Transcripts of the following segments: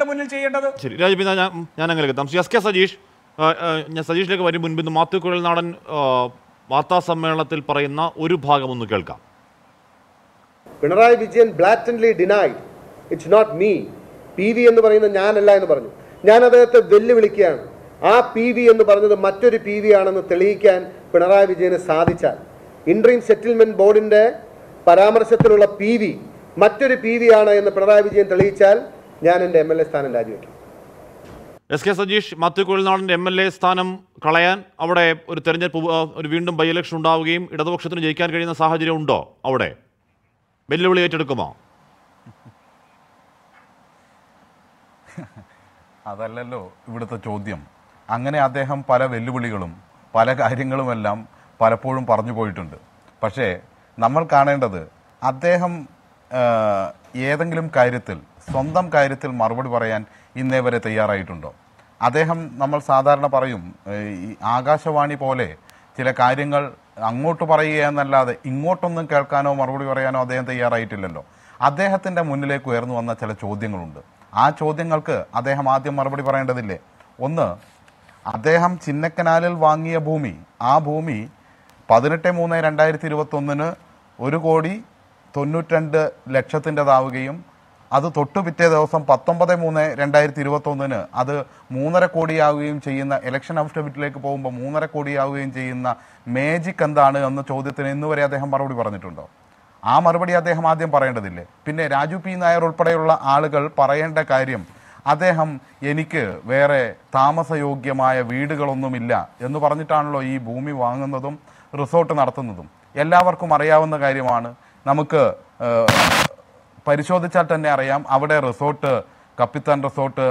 ജനങ്ങളുടെ മുന്നിൽ ചെയ്യേണ്ടത് ശരി രാജപി ഞാൻ അങ്ങനെ എത്താം എസ് കെ സജീഷ് ഞാൻ സജീഷിലേക്ക് വരും മുൻപ് ഇന്ന് മാത്യു കുഴൽ നാടൻ വാർത്താ സമ്മേളനത്തിൽ പറയുന്ന ഒരു ഭാഗം ഒന്ന് കേൾക്കാം Pinarayi Vijayan blatantly denied it's not me P V എന്ന് പറയുന്ന ഞാനല്ല എന്ന് പറഞ്ഞു ഞാൻ അദ്ദേഹത്തെ വെല്ലുവിളിക്കുകയാണ് ആ പി വി എന്ന് പറഞ്ഞത് മറ്റൊരു പി വി ആണെന്ന് തെളിയിക്കാൻ പിണറായി വിജയന് സാധിച്ചാൽ ഇൻട്രീം സെറ്റിൽമെന്റ് ബോർഡിന്റെ പരാമർശത്തിലുള്ള പി വി മറ്റൊരു പി വി ആണ് എന്ന് പിണറായി വിജയൻ തെളിയിച്ചാൽ ഞാൻ എൻ്റെ എം എൽ എ സ്ഥാനം രാജിവെക്കും S K Sajeesh Mathew M L A സ്ഥാനം കളയാൻ അവിടെ ഒരു തെരഞ്ഞെടുപ്പ് ഒരു വീണ്ടും ബൈ ഇലക്ഷൻ ഉണ്ടാവുകയും ഇടതുപക്ഷത്തിന് ജയിക്കാൻ കഴിയുന്ന സാഹചര്യം ഉണ്ടോ അവിടെ വെല്ലുവിളി ഏറ്റെടുക്കുമോ അതല്ലല്ലോ ഇവിടുത്തെ ചോദ്യം അങ്ങനെ അദ്ദേഹം പല വെല്ലുവിളികളും പല കാര്യങ്ങളുമെല്ലാം പലപ്പോഴും പറഞ്ഞു പോയിട്ടുണ്ട് പക്ഷേ നമ്മൾ കാണേണ്ടത് അദ്ദേഹം ഏതെങ്കിലും കാര്യത്തിൽ സ്വന്തം കാര്യത്തിൽ മറുപടി പറയാൻ ഇന്നേ വരെ തയ്യാറായിട്ടുണ്ടോ അദ്ദേഹം നമ്മൾ സാധാരണ പറയും ഈ ആകാശവാണി പോലെ ചില കാര്യങ്ങൾ അങ്ങോട്ട് പറയുക എന്നല്ലാതെ ഇങ്ങോട്ടൊന്നും കേൾക്കാനോ മറുപടി പറയാനോ അദ്ദേഹം തയ്യാറായിട്ടില്ലല്ലോ അദ്ദേഹത്തിൻ്റെ മുന്നിലേക്ക് ഉയർന്നു വന്ന ചില ചോദ്യങ്ങളുണ്ട് ആ ചോദ്യങ്ങൾക്ക് അദ്ദേഹം ആദ്യം മറുപടി പറയേണ്ടതില്ലേ ഒന്ന് അദ്ദേഹം ചിന്നക്കനാലിൽ വാങ്ങിയ ഭൂമി ആ ഭൂമി പതിനെട്ട് മൂന്ന് രണ്ടായിരത്തി ഇരുപത്തൊന്നിന് ഒരു കോടി തൊണ്ണൂറ്റിരണ്ട് ലക്ഷത്തിൻ്റെതാവുകയും അത് തൊട്ടു പിറ്റേ ദിവസം പത്തൊമ്പത് മൂന്ന് രണ്ടായിരത്തി ഇരുപത്തൊന്നിന് അത് മൂന്നര കോടിയാവുകയും ചെയ്യുന്ന ഇലക്ഷൻ അഫിഡവിറ്റിലേക്ക് പോകുമ്പോൾ മൂന്നര കോടിയാവുകയും ചെയ്യുന്ന മേജിക് എന്താണ് എന്ന ചോദ്യത്തിന് ഇന്ന് വരെ അദ്ദേഹം മറുപടി പറഞ്ഞിട്ടുണ്ടോ ആ മറുപടി അദ്ദേഹം ആദ്യം പറയേണ്ടതില്ലേ പിന്നെ രാജു പി നായർ ഉൾപ്പെടെയുള്ള ആളുകൾ പറയേണ്ട കാര്യം അദ്ദേഹം എനിക്ക് വേറെ താമസയോഗ്യമായ വീടുകളൊന്നുമില്ല എന്ന് പറഞ്ഞിട്ടാണല്ലോ ഈ ഭൂമി വാങ്ങുന്നതും റിസോർട്ട് നടത്തുന്നതും എല്ലാവർക്കും അറിയാവുന്ന കാര്യമാണ് നമുക്ക് പരിശോധിച്ചാൽ തന്നെ അറിയാം അവിടെ റിസോർട്ട് കപ്പിത്താൻ റിസോർട്ട്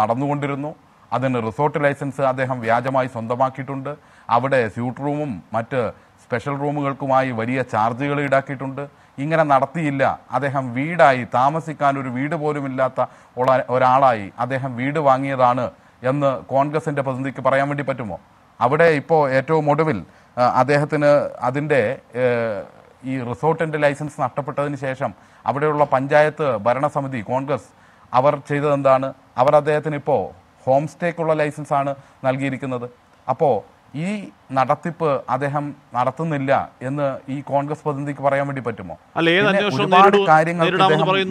നടന്നുകൊണ്ടിരുന്നു അതിന് റിസോർട്ട് ലൈസൻസ് അദ്ദേഹം വ്യാജമായി സ്വന്തമാക്കിയിട്ടുണ്ട് അവിടെ സ്യൂട്ട് റൂമും മറ്റ് സ്പെഷ്യൽ റൂമുകൾക്കുമായി വലിയ ചാർജുകൾ ഈടാക്കിയിട്ടുണ്ട് ഇങ്ങനെ നടത്തിയില്ല അദ്ദേഹം വീടായി താമസിക്കാൻ ഒരു വീട് പോലുമില്ലാത്ത ഒരാളായി അദ്ദേഹം വീട് വാങ്ങിയതാണ് എന്ന് കോൺഗ്രസിന്റെ പ്രതിനിധിക്ക് പറയാൻ വേണ്ടി പറ്റുമോ അവിടെ ഇപ്പോൾ ഏറ്റവും ഒടുവിൽ അദ്ദേഹത്തിന് അതിൻ്റെ ഈ റിസോർട്ടിൻ്റെ ലൈസൻസ് നഷ്ടപ്പെട്ടതിന് ശേഷം അവിടെയുള്ള പഞ്ചായത്ത് ഭരണസമിതി കോൺഗ്രസ് അവർ ചെയ്തതെന്താണ് അവർ അദ്ദേഹത്തിന് ഇപ്പോൾ ഹോം സ്റ്റേക്കുള്ള ലൈസൻസാണ് നൽകിയിരിക്കുന്നത് അപ്പോൾ ഈ നടത്തിപ്പ് അദ്ദേഹം നടത്തുന്നില്ല എന്ന് ഈ കോൺഗ്രസ് പ്രതിനിധിക്ക് പറയാൻ വേണ്ടി പറ്റുമോ അല്ല ഏത് അന്വേഷണം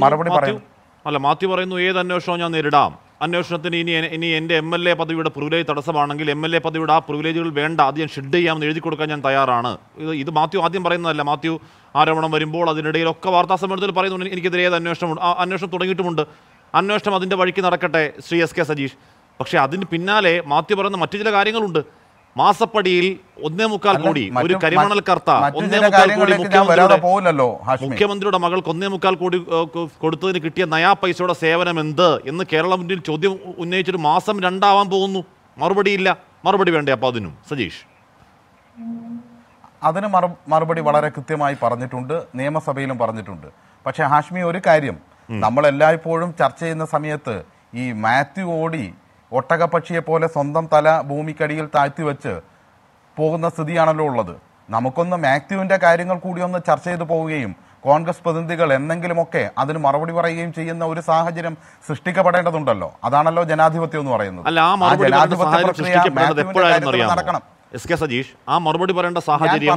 മറുപടി പറയുന്നു അല്ല മാത്യു പറയുന്നു ഏത് അന്വേഷണം ഞാൻ നേരിടാം അന്വേഷണത്തിന് ഇനി ഇനി എൻ്റെ എം എൽ എ പദവിയുടെ പ്രിവിലേജ് തടസ്സമാണെങ്കിൽ എം എൽ എ പദവിയുടെ ആ പ്രിവിലേജുകൾ വേണ്ട അത് ഞാൻ ഷെഡ് ചെയ്യാമെന്ന് എഴുതി കൊടുക്കാൻ ഞാൻ തയ്യാറാണ് ഇത് ഇത് മാത്യു ആദ്യം പറയുന്നതല്ല മാത്യു ആരോപണം വരുമ്പോൾ അതിനിടയിലൊക്കെ വാർത്താ സമ്മേളനത്തിൽ പറയുന്നുണ്ട് എനിക്കെതിരെ ഏത് അന്വേഷണം അന്വേഷണം തുടങ്ങിയിട്ടുമുണ്ട് അന്വേഷണം അതിൻ്റെ വഴിക്ക് നടക്കട്ടെ ശ്രീ എസ് കെ സജീഷ് പക്ഷേ അതിന് പിന്നാലെ മാത്യു പറയുന്ന മറ്റു ചില കാര്യങ്ങളുണ്ട് മാസപ്പടിയിൽ ഒന്നേ മുക്കാൽ കോടി ഒരു കരിമണൽ കർത്ത ഒന്നേ മുക്കാൽ കോടി മുഖ്യമന്ത്രിയുടെ മകൾക്ക് ഒന്നേ മുക്കാൽ കോടി കൊടുത്തതിന് കിട്ടിയ നയാ പൈസയുടെ സേവനം എന്ത് എന്ന് കേരള മുന്നിൽ ചോദ്യം ഉന്നയിച്ചൊരു മാസം രണ്ടാവാൻ പോകുന്നു മറുപടിയില്ല മറുപടി വേണ്ടേ അപ്പൊ അതിനും സജീഷ് അതിന് മറുപടി വളരെ കൃത്യമായി പറഞ്ഞിട്ടുണ്ട് നിയമസഭയിലും പറഞ്ഞിട്ടുണ്ട് പക്ഷേ ഹാഷ്മി ഒരു കാര്യം നമ്മൾ എല്ലായ്പ്പോഴും ചർച്ച ചെയ്യുന്ന സമയത്ത് ഈ മാത്യു ഓടി പോലെ സ്വന്തം തല ഭൂമിക്കടിയിൽ വെച്ച് പോകുന്ന സ്ഥിതിയാണല്ലോ ഉള്ളത് നമുക്കൊന്ന് മാത്യുവിൻ്റെ കാര്യങ്ങൾ കൂടി ഒന്ന് ചർച്ച ചെയ്തു പോവുകയും കോൺഗ്രസ് പ്രതിനിധികൾ എന്തെങ്കിലുമൊക്കെ അതിന് മറുപടി പറയുകയും ചെയ്യുന്ന ഒരു സാഹചര്യം സൃഷ്ടിക്കപ്പെടേണ്ടതുണ്ടല്ലോ അതാണല്ലോ ജനാധിപത്യം എന്ന് പറയുന്നത് ആ ജനാധിപത്യ പ്രക്രിയ നടക്കണം എസ് കെ സജീഷ് ആ മറുപടി പറയേണ്ട സാഹചര്യം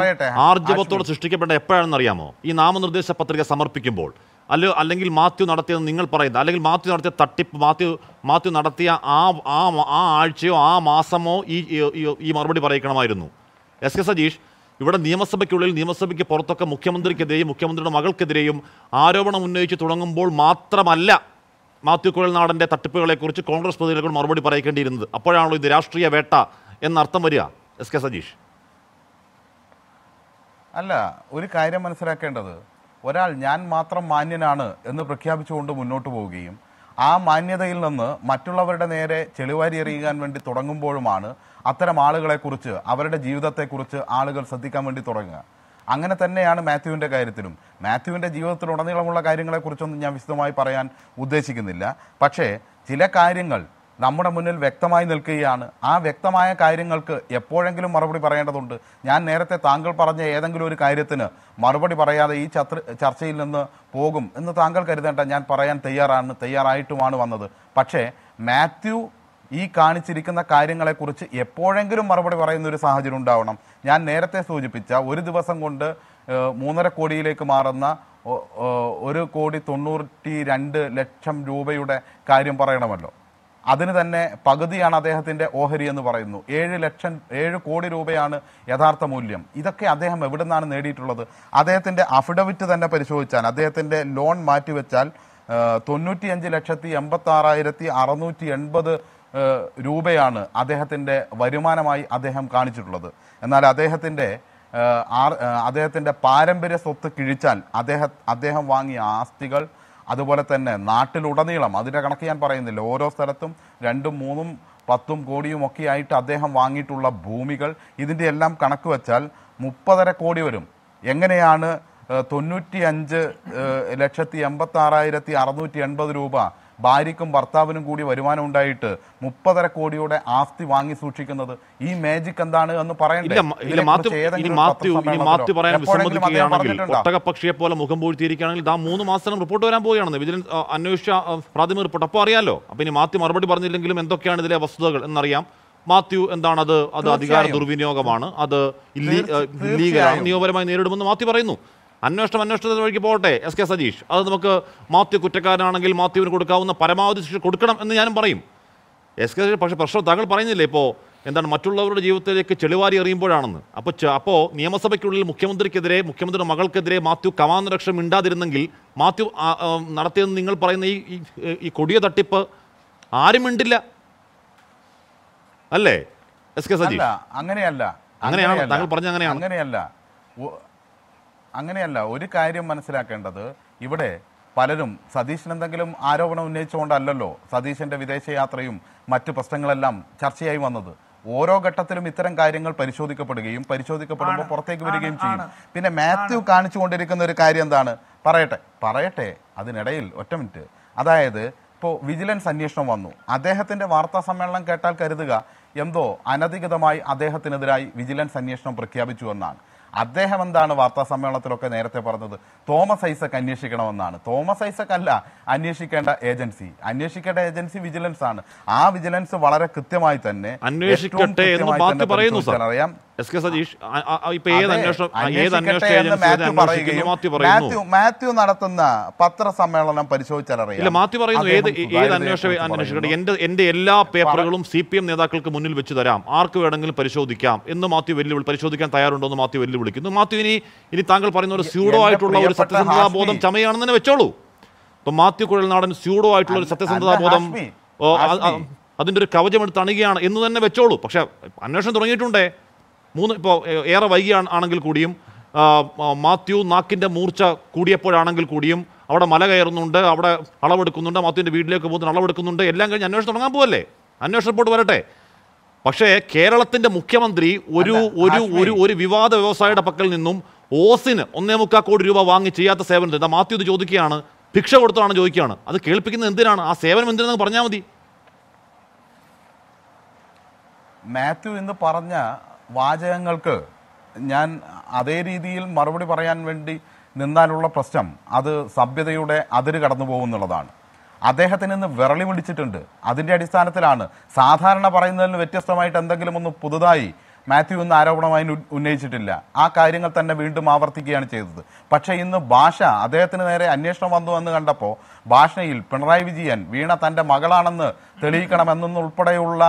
ആർജവത്തോട് സൃഷ്ടിക്കപ്പെട്ട എപ്പോഴാണെന്ന് അറിയാമോ ഈ നാമനിർദ്ദേശ പത്രിക സമർപ്പിക്കുമ്പോൾ അല്ല അല്ലെങ്കിൽ മാത്യു നടത്തിയെന്ന് നിങ്ങൾ പറയുന്നത് അല്ലെങ്കിൽ മാത്യു നടത്തിയ തട്ടിപ്പ് മാത്യു മാത്യു നടത്തിയ ആ ആ ആ ആഴ്ചയോ ആ മാസമോ ഈ ഈ മറുപടി പറയിക്കണമായിരുന്നു എസ് കെ സജീഷ് ഇവിടെ നിയമസഭയ്ക്കുള്ളിൽ നിയമസഭയ്ക്ക് പുറത്തൊക്കെ മുഖ്യമന്ത്രിക്കെതിരെയും മുഖ്യമന്ത്രിയുടെ മകൾക്കെതിരെയും ആരോപണം ഉന്നയിച്ച് തുടങ്ങുമ്പോൾ മാത്രമല്ല മാത്യു കുഴൽനാടൻ്റെ തട്ടിപ്പുകളെക്കുറിച്ച് കോൺഗ്രസ് പ്രതിനിധികൾ മറുപടി പറയേണ്ടിയിരുന്നത് അപ്പോഴാണല്ലോ ഇത് രാഷ്ട്രീയ വേട്ട എന്നർത്ഥം വരിക എസ് കെ സതീഷ് അല്ല ഒരു കാര്യം മനസ്സിലാക്കേണ്ടത് ഒരാൾ ഞാൻ മാത്രം മാന്യനാണ് എന്ന് പ്രഖ്യാപിച്ചുകൊണ്ട് മുന്നോട്ട് പോവുകയും ആ മാന്യതയിൽ നിന്ന് മറ്റുള്ളവരുടെ നേരെ ചെളിവാരി എറിയാൻ വേണ്ടി തുടങ്ങുമ്പോഴുമാണ് അത്തരം ആളുകളെക്കുറിച്ച് അവരുടെ ജീവിതത്തെക്കുറിച്ച് ആളുകൾ ശ്രദ്ധിക്കാൻ വേണ്ടി തുടങ്ങുക അങ്ങനെ തന്നെയാണ് മാത്യുവിൻ്റെ കാര്യത്തിലും മാത്യുവിൻ്റെ ജീവിതത്തിലുടനീളമുള്ള കാര്യങ്ങളെക്കുറിച്ചൊന്നും ഞാൻ വിശദമായി പറയാൻ ഉദ്ദേശിക്കുന്നില്ല പക്ഷേ ചില കാര്യങ്ങൾ നമ്മുടെ മുന്നിൽ വ്യക്തമായി നിൽക്കുകയാണ് ആ വ്യക്തമായ കാര്യങ്ങൾക്ക് എപ്പോഴെങ്കിലും മറുപടി പറയേണ്ടതുണ്ട് ഞാൻ നേരത്തെ താങ്കൾ പറഞ്ഞ ഏതെങ്കിലും ഒരു കാര്യത്തിന് മറുപടി പറയാതെ ഈ ചത്ര ചർച്ചയിൽ നിന്ന് പോകും എന്ന് താങ്കൾ കരുതേണ്ട ഞാൻ പറയാൻ തയ്യാറാണ് തയ്യാറായിട്ടുമാണ് വന്നത് പക്ഷേ മാത്യു ഈ കാണിച്ചിരിക്കുന്ന കാര്യങ്ങളെക്കുറിച്ച് എപ്പോഴെങ്കിലും മറുപടി പറയുന്ന ഒരു സാഹചര്യം ഉണ്ടാവണം ഞാൻ നേരത്തെ സൂചിപ്പിച്ച ഒരു ദിവസം കൊണ്ട് മൂന്നര കോടിയിലേക്ക് മാറുന്ന ഒരു കോടി തൊണ്ണൂറ്റി രണ്ട് ലക്ഷം രൂപയുടെ കാര്യം പറയണമല്ലോ അതിന് തന്നെ പകുതിയാണ് അദ്ദേഹത്തിൻ്റെ ഓഹരി എന്ന് പറയുന്നു ഏഴ് ലക്ഷം ഏഴ് കോടി രൂപയാണ് യഥാർത്ഥ മൂല്യം ഇതൊക്കെ അദ്ദേഹം എവിടെ നിന്നാണ് നേടിയിട്ടുള്ളത് അദ്ദേഹത്തിൻ്റെ അഫിഡവിറ്റ് തന്നെ പരിശോധിച്ചാൽ അദ്ദേഹത്തിൻ്റെ ലോൺ മാറ്റിവെച്ചാൽ തൊണ്ണൂറ്റിയഞ്ച് ലക്ഷത്തി എൺപത്തി ആറായിരത്തി അറുന്നൂറ്റി എൺപത് രൂപയാണ് അദ്ദേഹത്തിൻ്റെ വരുമാനമായി അദ്ദേഹം കാണിച്ചിട്ടുള്ളത് എന്നാൽ അദ്ദേഹത്തിൻ്റെ അദ്ദേഹത്തിൻ്റെ പാരമ്പര്യ സ്വത്ത് കിഴിച്ചാൽ അദ്ദേഹം അദ്ദേഹം വാങ്ങിയ ആസ്തികൾ അതുപോലെ തന്നെ നാട്ടിലുടനീളം അതിൻ്റെ കണക്ക് ഞാൻ പറയുന്നില്ല ഓരോ സ്ഥലത്തും രണ്ടും മൂന്നും പത്തും കോടിയും ഒക്കെ ആയിട്ട് അദ്ദേഹം വാങ്ങിയിട്ടുള്ള ഭൂമികൾ ഇതിൻ്റെ എല്ലാം കണക്ക് വെച്ചാൽ മുപ്പതര കോടി വരും എങ്ങനെയാണ് തൊണ്ണൂറ്റി അഞ്ച് ലക്ഷത്തി എൺപത്തി ആറായിരത്തി അറുന്നൂറ്റി എൺപത് രൂപ ഭാര്യയ്ക്കും ഭർത്താവിനും കൂടി വരുമാനം ഉണ്ടായിട്ട് മുപ്പതര കോടിയുടെ ആസ്തി വാങ്ങി സൂക്ഷിക്കുന്നത് ഈ മാജിക് എന്താണ് എന്ന് പറയണ്ടേ ഒട്ടകപക്ഷിയെ പോലെ മുഖം പൂഴ്ത്തിയിരിക്കുകയാണെങ്കിൽ ദാ മൂന്ന് മാസം റിപ്പോർട്ട് വരാൻ പോവുകയാണ് വിജിലൻസ് അന്വേഷിച്ച പ്രാഥമിക റിപ്പോർട്ട് അപ്പോൾ അറിയാലോ അപ്പോൾ ഇനി മാത്യു മറുപടി പറഞ്ഞില്ലെങ്കിലും എന്തൊക്കെയാണ് ഇതിലെ വസ്തുതകൾ എന്നറിയാം മാത്യു എന്താണ് അത് അത് അധികാര ദുർവിനിയോഗമാണ് അത് ഇല്ലീഗലാണ് നിയമപരമായി നേരിടുമെന്ന് മാത്യു പറയുന്നു അന്വേഷണം അന്വേഷണത്തിന് വഴിക്ക് പോകട്ടെ എസ് കെ സജീഷ് അത് നമുക്ക് മാത്യു കുറ്റക്കാരനാണെങ്കിൽ മാത്യുവിന് കൊടുക്കാവുന്ന പരമാവധി ശിക്ഷ കൊടുക്കണം എന്ന് ഞാനും പറയും എസ് കെ സജീഷ് പക്ഷേ പ്രശ്നം താങ്കൾ പറയുന്നില്ലേ ഇപ്പോൾ എന്താണ് മറ്റുള്ളവരുടെ ജീവിതത്തിലേക്ക് ചെളിവാരി എറിയുമ്പോഴാണെന്ന് അപ്പോൾ അപ്പോൾ നിയമസഭയ്ക്കുള്ളിൽ മുഖ്യമന്ത്രിക്കെതിരെ മുഖ്യമന്ത്രിയുടെ മകൾക്കെതിരെ മാത്യു കമാന്തരക്ഷം ഇണ്ടാതിരുന്നെങ്കിൽ മാത്യു നടത്തിയെന്ന് നിങ്ങൾ പറയുന്ന ഈ ഈ കൊടിയ തട്ടിപ്പ് ആരും മിണ്ടില്ല അല്ലേ എസ് കെ സജീഷ് അങ്ങനെയല്ല അങ്ങനെയാണ് താങ്കൾ പറഞ്ഞ അങ്ങനെയാണ് അങ്ങനെയല്ല അങ്ങനെയല്ല ഒരു കാര്യം മനസ്സിലാക്കേണ്ടത് ഇവിടെ പലരും സതീശൻ എന്തെങ്കിലും ആരോപണം ഉന്നയിച്ചുകൊണ്ടല്ലോ സതീശൻ്റെ വിദേശയാത്രയും മറ്റു പ്രശ്നങ്ങളെല്ലാം ചർച്ചയായി വന്നത് ഓരോ ഘട്ടത്തിലും ഇത്തരം കാര്യങ്ങൾ പരിശോധിക്കപ്പെടുകയും പരിശോധിക്കപ്പെടുമ്പോൾ പുറത്തേക്ക് വരികയും ചെയ്യും പിന്നെ മാത്യു കാണിച്ചുകൊണ്ടിരിക്കുന്ന ഒരു കാര്യം എന്താണ് പറയട്ടെ പറയട്ടെ അതിനിടയിൽ ഒറ്റ മിനിറ്റ് അതായത് ഇപ്പോൾ വിജിലൻസ് അന്വേഷണം വന്നു അദ്ദേഹത്തിൻ്റെ വാർത്താ സമ്മേളനം കേട്ടാൽ കരുതുക എന്തോ അനധികൃതമായി അദ്ദേഹത്തിനെതിരായി വിജിലൻസ് അന്വേഷണം പ്രഖ്യാപിച്ചു എന്നാണ് അദ്ദേഹം എന്താണ് വാർത്താ സമ്മേളനത്തിലൊക്കെ നേരത്തെ പറഞ്ഞത് തോമസ് ഐസക് അന്വേഷിക്കണമെന്നാണ് തോമസ് ഐസക് അല്ല അന്വേഷിക്കേണ്ട ഏജൻസി അന്വേഷിക്കേണ്ട ഏജൻസി വിജിലൻസ് ആണ് ആ വിജിലൻസ് വളരെ കൃത്യമായി തന്നെ അറിയാം എസ് കെ സതീഷ് ഇപ്പൊ ഏത് അന്വേഷണം മാത്യു പറയുന്നു മാത്യു നടത്തുന്ന പത്രസമ്മേളനം പരിശോധിച്ചാലറിയാം മാത്യു പറയുന്നു ഏത് ഏത് അന്വേഷണ എന്റെ എന്റെ എല്ലാ പേപ്പറുകളും സി പി എം നേതാക്കൾക്ക് മുന്നിൽ വെച്ച് തരാം ആർക്ക് വേണമെങ്കിലും പരിശോധിക്കാം എന്ന് മാത്യു വെല്ലുവിളി പരിശോധിക്കാൻ തയ്യാറുണ്ടോ എന്ന് മാത്യു വെല്ലുവിളിക്കുന്നു മാത്യു ഇനി ഇനി താങ്കൾ പറയുന്ന ഒരു സ്യൂഡോ ആയിട്ടുള്ള ഒരു സത്യസന്ധതാ ബോധം ചമയാണെന്ന് തന്നെ വെച്ചോളൂ ഇപ്പൊ മാത്യു കുഴൽനാടൻ സ്യൂഡോ ആയിട്ടുള്ള ഒരു സത്യസന്ധതാ ബോധം അതിന്റെ ഒരു എടുത്ത് അണുകയാണ് എന്ന് തന്നെ വെച്ചോളൂ പക്ഷേ അന്വേഷണം തുടങ്ങിയിട്ടുണ്ടേ മൂന്ന് ഇപ്പോൾ ഏറെ വൈകിയാണ് ആണെങ്കിൽ കൂടിയും മാത്യു നാക്കിൻ്റെ മൂർച്ച കൂടിയപ്പോഴാണെങ്കിൽ കൂടിയും അവിടെ മല കയറുന്നുണ്ട് അവിടെ അളവെടുക്കുന്നുണ്ട് മാത്യുവിൻ്റെ വീട്ടിലേക്ക് പോകുന്നു അളവെടുക്കുന്നുണ്ട് എല്ലാം കഴിഞ്ഞ് അന്വേഷണം തുടങ്ങാൻ പോകല്ലേ അന്വേഷണ റിപ്പോർട്ട് വരട്ടെ പക്ഷേ കേരളത്തിന്റെ മുഖ്യമന്ത്രി ഒരു ഒരു ഒരു ഒരു വിവാദ വ്യവസായിയുടെ പക്കൽ നിന്നും ഓസിന് ഒന്നേ മുക്കാൽ കോടി രൂപ വാങ്ങി ചെയ്യാത്ത എന്താ മാത്യു ഇത് ചോദിക്കുകയാണ് ഭിക്ഷ കൊടുത്താണ് ചോദിക്കുകയാണ് അത് കേൾപ്പിക്കുന്നത് എന്തിനാണ് ആ സേവനം എന്തിനാണെന്ന് പറഞ്ഞാൽ മതി മാത്യു ഇന്ന് പറഞ്ഞ വാചകങ്ങൾക്ക് ഞാൻ അതേ രീതിയിൽ മറുപടി പറയാൻ വേണ്ടി നിന്നാലുള്ള പ്രശ്നം അത് സഭ്യതയുടെ അതിര് കടന്നു പോകുന്നുള്ളതാണ് അദ്ദേഹത്തിന് ഇന്ന് വിരളി വിളിച്ചിട്ടുണ്ട് അതിൻ്റെ അടിസ്ഥാനത്തിലാണ് സാധാരണ പറയുന്നതിന് വ്യത്യസ്തമായിട്ട് എന്തെങ്കിലും ഒന്ന് പുതുതായി മാത്യു എന്ന ആരോപണമായി ഉന്നയിച്ചിട്ടില്ല ആ കാര്യങ്ങൾ തന്നെ വീണ്ടും ആവർത്തിക്കുകയാണ് ചെയ്തത് പക്ഷേ ഇന്ന് ഭാഷ അദ്ദേഹത്തിന് നേരെ അന്വേഷണം വന്നു എന്ന് കണ്ടപ്പോൾ ഭാഷയിൽ പിണറായി വിജയൻ വീണ തൻ്റെ മകളാണെന്ന് തെളിയിക്കണമെന്നുൾപ്പെടെയുള്ള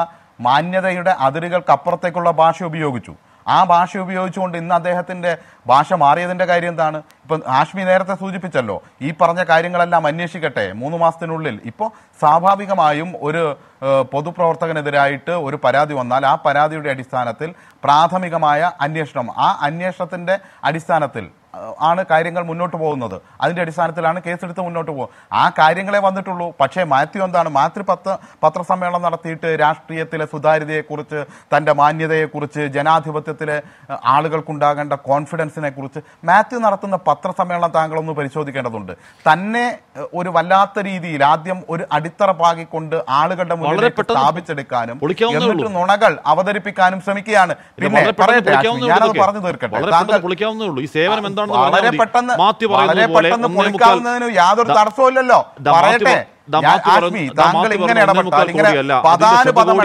മാന്യതയുടെ അതിരുകൾക്കപ്പുറത്തേക്കുള്ള ഭാഷ ഉപയോഗിച്ചു ആ ഭാഷ ഉപയോഗിച്ചുകൊണ്ട് ഇന്ന് അദ്ദേഹത്തിൻ്റെ ഭാഷ മാറിയതിൻ്റെ കാര്യം എന്താണ് ഇപ്പം ആഷ്മി നേരത്തെ സൂചിപ്പിച്ചല്ലോ ഈ പറഞ്ഞ കാര്യങ്ങളെല്ലാം അന്വേഷിക്കട്ടെ മൂന്ന് മാസത്തിനുള്ളിൽ ഇപ്പോൾ സ്വാഭാവികമായും ഒരു പൊതുപ്രവർത്തകനെതിരായിട്ട് ഒരു പരാതി വന്നാൽ ആ പരാതിയുടെ അടിസ്ഥാനത്തിൽ പ്രാഥമികമായ അന്വേഷണം ആ അന്വേഷണത്തിൻ്റെ അടിസ്ഥാനത്തിൽ ആണ് കാര്യങ്ങൾ മുന്നോട്ട് പോകുന്നത് അതിന്റെ അടിസ്ഥാനത്തിലാണ് കേസെടുത്ത് മുന്നോട്ട് പോകും ആ കാര്യങ്ങളെ വന്നിട്ടുള്ളൂ പക്ഷേ മാത്യു എന്താണ് മാത്യു പത്ത് പത്രസമ്മേളനം നടത്തിയിട്ട് രാഷ്ട്രീയത്തിലെ സുതാര്യതയെക്കുറിച്ച് തൻ്റെ മാന്യതയെക്കുറിച്ച് ജനാധിപത്യത്തിലെ ആളുകൾക്കുണ്ടാകേണ്ട കോൺഫിഡൻസിനെ കുറിച്ച് മാത്യു നടത്തുന്ന പത്രസമ്മേളനം താങ്കളൊന്ന് പരിശോധിക്കേണ്ടതുണ്ട് തന്നെ ഒരു വല്ലാത്ത രീതിയിൽ ആദ്യം ഒരു അടിത്തറ പാകിക്കൊണ്ട് ആളുകളുടെ മുന്നിൽ സ്ഥാപിച്ചെടുക്കാനും എന്നിട്ട് നുണകൾ അവതരിപ്പിക്കാനും ശ്രമിക്കുകയാണ് പിന്നെ ഞാനത് പറഞ്ഞു തീർക്കട്ടെ താങ്കൾ ഈ പെട്ടെന്ന് പറയുന്നത് യാതൊരു തടസ്സമില്ലല്ലോ പറയട്ടെ താങ്കൾ ഇങ്ങനെ ഇടപെട്ടാൽ പദാനുപദം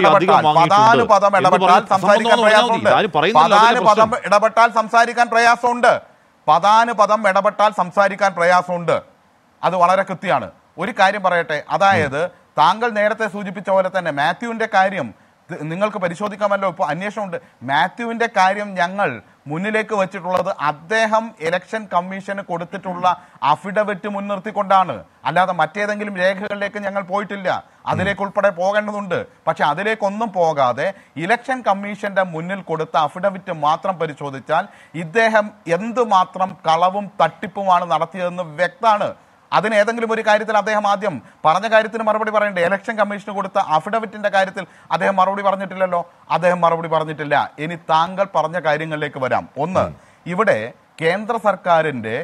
സംസാരിക്കാൻ പ്രയാസമുണ്ട് പദാനുപദം ഇടപെട്ടാൽ സംസാരിക്കാൻ പ്രയാസമുണ്ട് പദാനുപദം ഇടപെട്ടാൽ സംസാരിക്കാൻ പ്രയാസമുണ്ട് അത് വളരെ കൃത്യമാണ് ഒരു കാര്യം പറയട്ടെ അതായത് താങ്കൾ നേരത്തെ സൂചിപ്പിച്ച പോലെ തന്നെ മാത്യുവിന്റെ കാര്യം നിങ്ങൾക്ക് പരിശോധിക്കാമല്ലോ ഇപ്പോൾ അന്വേഷണമുണ്ട് മാത്യുവിന്റെ കാര്യം ഞങ്ങൾ മുന്നിലേക്ക് വെച്ചിട്ടുള്ളത് അദ്ദേഹം ഇലക്ഷൻ കമ്മീഷന് കൊടുത്തിട്ടുള്ള അഫിഡവിറ്റ് മുൻനിർത്തിക്കൊണ്ടാണ് അല്ലാതെ മറ്റേതെങ്കിലും രേഖകളിലേക്ക് ഞങ്ങൾ പോയിട്ടില്ല അതിലേക്ക് ഉൾപ്പെടെ പോകേണ്ടതുണ്ട് പക്ഷെ അതിലേക്കൊന്നും പോകാതെ ഇലക്ഷൻ കമ്മീഷന്റെ മുന്നിൽ കൊടുത്ത അഫിഡവിറ്റ് മാത്രം പരിശോധിച്ചാൽ ഇദ്ദേഹം എന്തുമാത്രം കളവും തട്ടിപ്പുമാണ് നടത്തിയതെന്ന് വ്യക്തമാണ് അതിന് ഏതെങ്കിലും ഒരു കാര്യത്തിൽ അദ്ദേഹം ആദ്യം പറഞ്ഞ കാര്യത്തിന് മറുപടി പറയണ്ടേ ഇലക്ഷൻ കമ്മീഷന് കൊടുത്ത അഫിഡവിറ്റിൻ്റെ കാര്യത്തിൽ അദ്ദേഹം മറുപടി പറഞ്ഞിട്ടില്ലല്ലോ അദ്ദേഹം മറുപടി പറഞ്ഞിട്ടില്ല ഇനി താങ്കൾ പറഞ്ഞ കാര്യങ്ങളിലേക്ക് വരാം ഒന്ന് ഇവിടെ കേന്ദ്ര സർക്കാരിൻ്റെ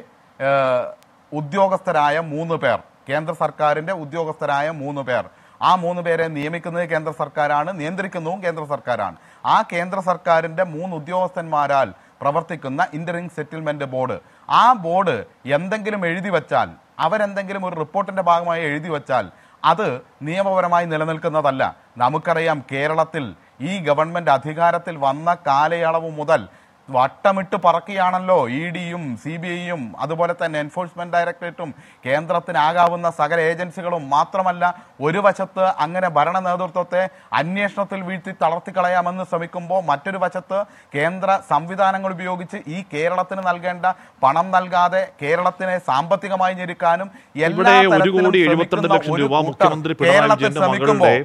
ഉദ്യോഗസ്ഥരായ മൂന്ന് പേർ കേന്ദ്ര സർക്കാരിൻ്റെ ഉദ്യോഗസ്ഥരായ മൂന്ന് പേർ ആ മൂന്ന് പേരെ നിയമിക്കുന്നത് കേന്ദ്ര സർക്കാരാണ് നിയന്ത്രിക്കുന്നതും കേന്ദ്ര സർക്കാരാണ് ആ കേന്ദ്ര സർക്കാരിൻ്റെ മൂന്ന് ഉദ്യോഗസ്ഥന്മാരാൽ പ്രവർത്തിക്കുന്ന ഇന്ററിംഗ് സെറ്റിൽമെന്റ് ബോർഡ് ആ ബോർഡ് എന്തെങ്കിലും എഴുതി വച്ചാൽ അവരെന്തെങ്കിലും ഒരു റിപ്പോർട്ടിൻ്റെ ഭാഗമായി എഴുതി വച്ചാൽ അത് നിയമപരമായി നിലനിൽക്കുന്നതല്ല നമുക്കറിയാം കേരളത്തിൽ ഈ ഗവൺമെൻറ് അധികാരത്തിൽ വന്ന കാലയളവ് മുതൽ വട്ടമിട്ട് പറക്കുകയാണല്ലോ ഇ ഡിയും സി ബി ഐയും അതുപോലെ തന്നെ എൻഫോഴ്സ്മെന്റ് ഡയറക്ടറേറ്റും കേന്ദ്രത്തിനാകാവുന്ന സകല ഏജൻസികളും മാത്രമല്ല ഒരു വശത്ത് അങ്ങനെ ഭരണ നേതൃത്വത്തെ അന്വേഷണത്തിൽ വീഴ്ത്തി തളർത്തിക്കളയാമെന്ന് ശ്രമിക്കുമ്പോൾ മറ്റൊരു വശത്ത് കേന്ദ്ര സംവിധാനങ്ങൾ ഉപയോഗിച്ച് ഈ കേരളത്തിന് നൽകേണ്ട പണം നൽകാതെ കേരളത്തിനെ സാമ്പത്തികമായി ഞെരുക്കാനും എല്ലാ കേരളത്തിൽ ശ്രമിക്കുമ്പോൾ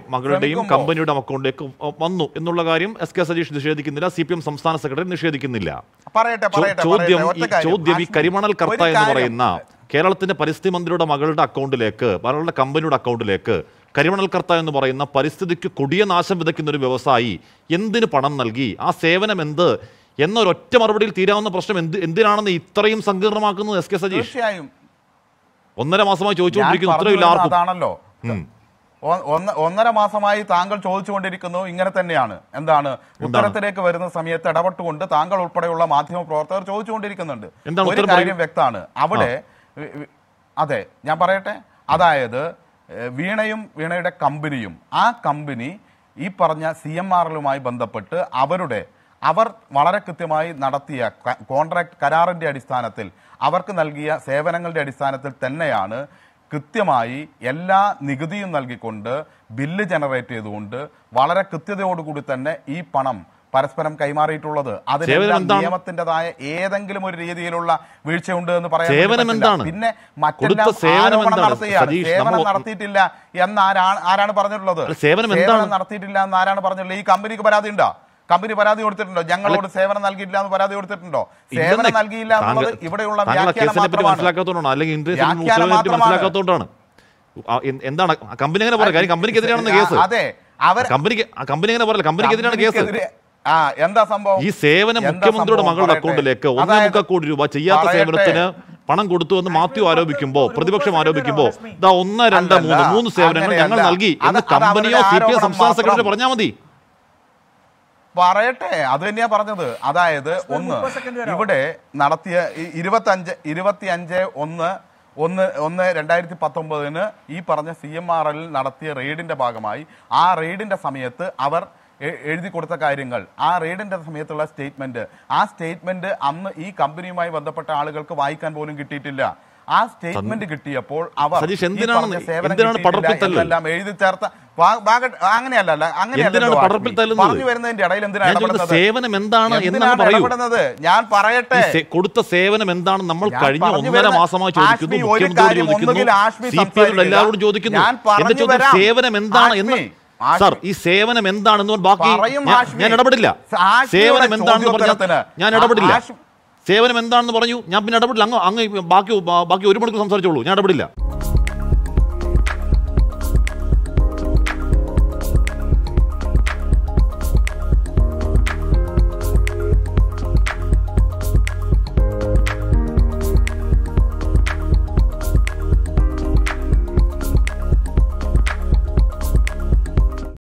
കമ്പനിയുടെ അക്കൗണ്ടിലേക്ക് വന്നു എന്നുള്ള കാര്യം എസ് കെ സജീഷ് നിഷേധിക്കുന്നില്ല സി പി എം സംസ്ഥാന സെക്രട്ടറി നിഷേധിക്കുന്നു സമ്മതിക്കുന്നില്ല ചോദ്യം ചോദ്യം ഈ കരിമണൽ കർത്ത എന്ന് പറയുന്ന കേരളത്തിന്റെ പരിസ്ഥിതി മന്ത്രിയുടെ മകളുടെ അക്കൗണ്ടിലേക്ക് മകളുടെ കമ്പനിയുടെ അക്കൗണ്ടിലേക്ക് കരിമണൽ കർത്ത എന്ന് പറയുന്ന പരിസ്ഥിതിക്ക് കൊടിയ നാശം വിതയ്ക്കുന്ന ഒരു വ്യവസായി എന്തിന് പണം നൽകി ആ സേവനം എന്ത് എന്നൊരൊറ്റ മറുപടിയിൽ തീരാവുന്ന പ്രശ്നം എന്ത് എന്തിനാണെന്ന് ഇത്രയും സങ്കീർണമാക്കുന്നത് എസ് കെ സജീഷ് ഒന്നര മാസമായി ചോദിച്ചുകൊണ്ടിരിക്കുന്നു ഇത്രയും ആർക്കും ഒന്നര മാസമായി താങ്കൾ ചോദിച്ചുകൊണ്ടിരിക്കുന്നു ഇങ്ങനെ തന്നെയാണ് എന്താണ് ഉത്തരത്തിലേക്ക് വരുന്ന സമയത്ത് ഇടപെട്ടുകൊണ്ട് താങ്കൾ ഉൾപ്പെടെയുള്ള മാധ്യമ പ്രവർത്തകർ ചോദിച്ചുകൊണ്ടിരിക്കുന്നുണ്ട് ഒരു കാര്യം വ്യക്തമാണ് അവിടെ അതെ ഞാൻ പറയട്ടെ അതായത് വീണയും വീണയുടെ കമ്പനിയും ആ കമ്പനി ഈ പറഞ്ഞ സി എം ആറിലുമായി ബന്ധപ്പെട്ട് അവരുടെ അവർ വളരെ കൃത്യമായി നടത്തിയ കോൺട്രാക്ട് കരാറിന്റെ അടിസ്ഥാനത്തിൽ അവർക്ക് നൽകിയ സേവനങ്ങളുടെ അടിസ്ഥാനത്തിൽ തന്നെയാണ് കൃത്യമായി എല്ലാ നികുതിയും നൽകിക്കൊണ്ട് ബില്ല് ജനറേറ്റ് ചെയ്തുകൊണ്ട് വളരെ കൃത്യതയോടുകൂടി തന്നെ ഈ പണം പരസ്പരം കൈമാറിയിട്ടുള്ളത് അതിനെല്ലാം നിയമത്തിന്റേതായ ഏതെങ്കിലും ഒരു രീതിയിലുള്ള വീഴ്ചയുണ്ട് എന്ന് പറയാൻ പിന്നെ മറ്റെല്ലാം നടത്തുകയാണ് സേവനം നടത്തിയിട്ടില്ല എന്ന് ആരാണ് പറഞ്ഞിട്ടുള്ളത് സേവനം നടത്തിയിട്ടില്ല എന്ന് ആരാണ് പറഞ്ഞിട്ടുള്ളത് ഈ കമ്പനിക്ക് പരാതി ഉണ്ടോ കമ്പനി പരാതി കൊടുത്തിട്ടുണ്ടോ ഞങ്ങളോട് സേവനം നൽകിയില്ല എന്ന് പരാതി കൊടുത്തിട്ടുണ്ടോ സേവനം നൽകിയില്ല എന്നുള്ളത് ഇവിടെയുള്ള മനസ്സിലാക്കാത്തതുകൊണ്ടാണ് എന്താണ് കമ്പനി അങ്ങനെ പറയാം കമ്പനിക്ക് കമ്പനിക്കെതിരെയാണെന്ന് കേസ് അതെ അവർ കമ്പനിക്ക് കമ്പനി അങ്ങനെ കമ്പനിക്ക് കമ്പനിക്കെതിരെയാണ് കേസ് ആ എന്താ സംഭവം ഈ സേവനം മുഖ്യമന്ത്രിയുടെ മകളുടെ അക്കൗണ്ടിലേക്ക് ഒന്നേ മുക്കാൽ കോടി രൂപ ചെയ്യാത്ത സേവനത്തിന് പണം കൊടുത്തു എന്ന് മാത്യു ആരോപിക്കുമ്പോ പ്രതിപക്ഷം ആരോപിക്കുമ്പോ ഇതാ ഒന്ന് രണ്ട് മൂന്ന് മൂന്ന് സേവനങ്ങൾ ഞങ്ങൾ നൽകി എന്ന് കമ്പനിയോ സി പി എം സംസ്ഥാന സെക്രട്ടറി പറഞ്ഞാൽ മതി പറയട്ടെ അത് തന്നെയാ പറഞ്ഞത് അതായത് ഒന്ന് ഇവിടെ നടത്തിയ അഞ്ച് ഇരുപത്തി അഞ്ച് ഒന്ന് ഒന്ന് ഒന്ന് രണ്ടായിരത്തി പത്തൊമ്പതിന് ഈ പറഞ്ഞ സി എം ആർ എൽ നടത്തിയ റെയ്ഡിന്റെ ഭാഗമായി ആ റെയ്ഡിന്റെ സമയത്ത് അവർ എഴുതി കൊടുത്ത കാര്യങ്ങൾ ആ റെയ്ഡിന്റെ സമയത്തുള്ള സ്റ്റേറ്റ്മെന്റ് ആ സ്റ്റേറ്റ്മെന്റ് അന്ന് ഈ കമ്പനിയുമായി ബന്ധപ്പെട്ട ആളുകൾക്ക് വായിക്കാൻ പോലും കിട്ടിയിട്ടില്ല ആ സ്റ്റേറ്റ്മെന്റ് കിട്ടിയപ്പോൾ അവർ എന്തിനാണ് എഴുതി ചേർത്ത അങ്ങനെയല്ല അങ്ങനെയല്ല പറഞ്ഞു വരുന്നതിന്റെ ഇടയിൽ എന്തിനാണ് സേവനം എന്താണ് ഇടപെടുന്നത് ഞാൻ പറയട്ടെ കൊടുത്ത സേവനം എന്താണ് നമ്മൾ കഴിഞ്ഞ ഒന്നര മാസമായി ചോദിക്കുന്നു എല്ലാവരോടും ചോദിക്കുന്നു സേവനം എന്താണ് എന്ന് സാർ ഈ സേവനം എന്താണെന്ന് ബാക്കി ഞാൻ ഇടപെടില്ല സേവനം എന്താണെന്ന് പറഞ്ഞാൽ ഞാൻ ഇടപെടില്ല സേവനം എന്താണെന്ന് പറഞ്ഞു ഞാൻ പിന്നെ ഇടപെടില്ല അങ്ങ് അങ്ങ് ബാക്കി ബാക്കി ഒരു മണിക്കൂർ സംസാരിച്ചോളൂ ഞാൻ ഇടപെടില്ല